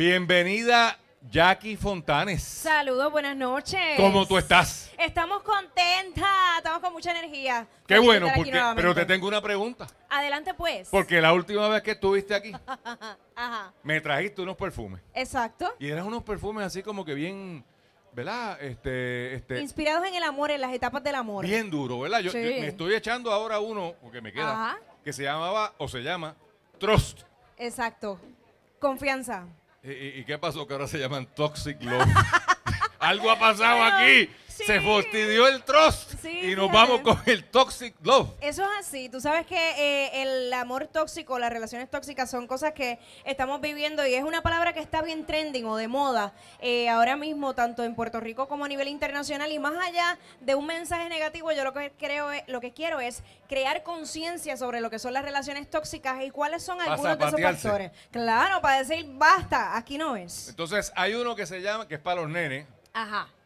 Bienvenida Jackie Fontanes. Saludos, buenas noches. ¿Cómo tú estás? Estamos contentas, estamos con mucha energía. Qué bueno, pero te tengo una pregunta. Adelante pues. Porque la última vez que estuviste aquí, me trajiste unos perfumes. Exacto. Y eran unos perfumes así como que bien, ¿verdad? Este, este Inspirados en el amor, en las etapas del amor. Bien duro, ¿verdad? Yo, me estoy echando ahora uno, porque me queda, que se llamaba o se llama Trust. Exacto. Confianza. ¿Y, qué pasó que ahora se llaman Toxic Love? Algo ha pasado aquí. Se fastidió el trust y nos vamos con el toxic love. Eso es así. Tú sabes que eh, el amor tóxico, las relaciones tóxicas son cosas que estamos viviendo y es una palabra que está bien trending o de moda eh, ahora mismo, tanto en Puerto Rico como a nivel internacional. Y más allá de un mensaje negativo, yo lo que creo lo que quiero es crear conciencia sobre lo que son las relaciones tóxicas y cuáles son algunos de esos factores. Claro, para decir basta, aquí no es. Entonces hay uno que se llama, que es para los nenes.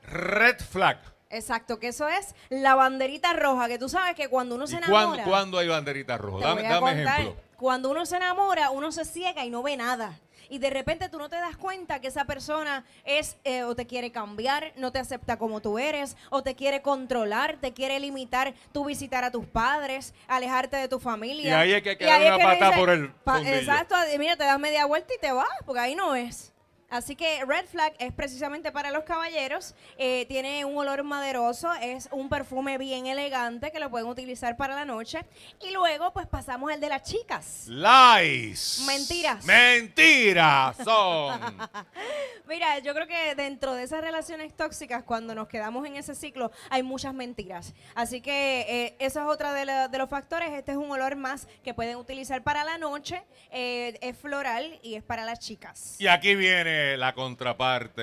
Red flag. Exacto, que eso es la banderita roja, que tú sabes que cuando uno se enamora... ¿Cuándo, ¿cuándo hay banderita roja? Dame, ejemplo. Cuando uno se enamora, uno se ciega y no ve nada y de repente tú no te das cuenta que esa persona es eh, o te quiere cambiar, no te acepta como tú eres, o te quiere controlar, te quiere limitar tu visitar a tus padres, alejarte de tu familia. Y ahí hay que quedar una por el. exacto, mira, te das media vuelta y te vas, porque ahí no es. Así que Red Flag es precisamente para los caballeros. Eh, tiene un olor maderoso, es un perfume bien elegante que lo pueden utilizar para la noche. Y luego, pues pasamos al de las chicas. Lies. Mentiras. Mentiras son. Mira, yo creo que dentro de esas relaciones tóxicas, cuando nos quedamos en ese ciclo, hay muchas mentiras. Así que eh, esa es otra de, los factores. Este es un olor más que pueden utilizar para la noche. Eh, es floral y es para las chicas. Y aquí viene la contraparte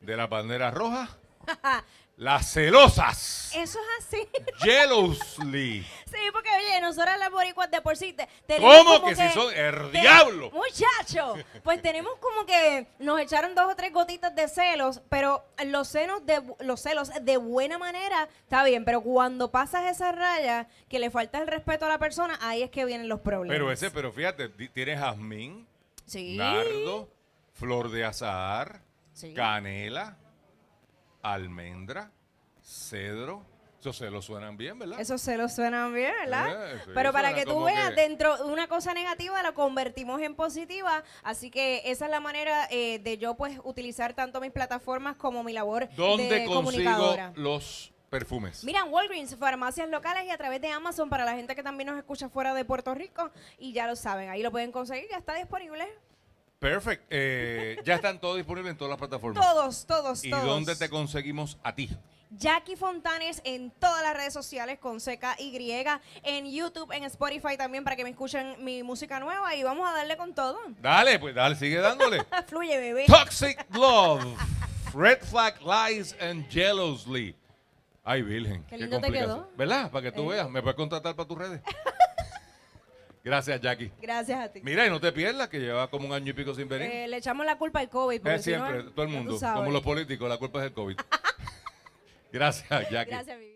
de la bandera roja Las celosas. Eso es así. Jealously. Sí, porque oye, nosotros las boricuas de por sí tenemos ¿Cómo como que, que, si son el diablo? Muchacho, pues tenemos como que nos echaron dos o tres gotitas de celos, pero los senos de los celos de buena manera está bien, pero cuando pasas esa raya que le falta el respeto a la persona, ahí es que vienen los problemas. Pero ese, pero fíjate, tienes jazmín, sí. Nardo, flor de azahar, canela, almendra, cedro. Eso se lo suenan bien, ¿verdad? se lo suenan bien, ¿verdad? Eh, Pero para que tú veas, dentro de una cosa negativa la convertimos en positiva. Así que esa es la manera eh, de yo pues utilizar tanto mis plataformas como mi labor ¿Dónde consigo los perfumes. Miran, Walgreens, farmacias locales y a través de Amazon para la gente que también nos escucha fuera de Puerto Rico. Y ya lo saben, ahí lo pueden conseguir, ya está disponible. Perfect. Eh, ya están todos disponibles en todas las plataformas. Todos, todos, ¿Y dónde te conseguimos a ti? Jackie Fontanes en todas las redes sociales con seca Y, en YouTube, en Spotify también para que me escuchen mi música nueva y vamos a darle con todo. Dale, pues dale, sigue dándole. Fluye, bebé. Toxic Love, Red Flag Lies and Jealously. Ay, Virgen. Qué lindo te quedó. ¿Verdad? Para que tú eh. veas, me puedes contratar para tus redes. Gracias, Jackie. Gracias a ti. Mira, y no te pierdas que lleva como un año y pico sin venir. Eh, le echamos la culpa al COVID. Es siempre, todo el mundo. Como los políticos, la culpa es el COVID. Gracias, Jackie. Gracias,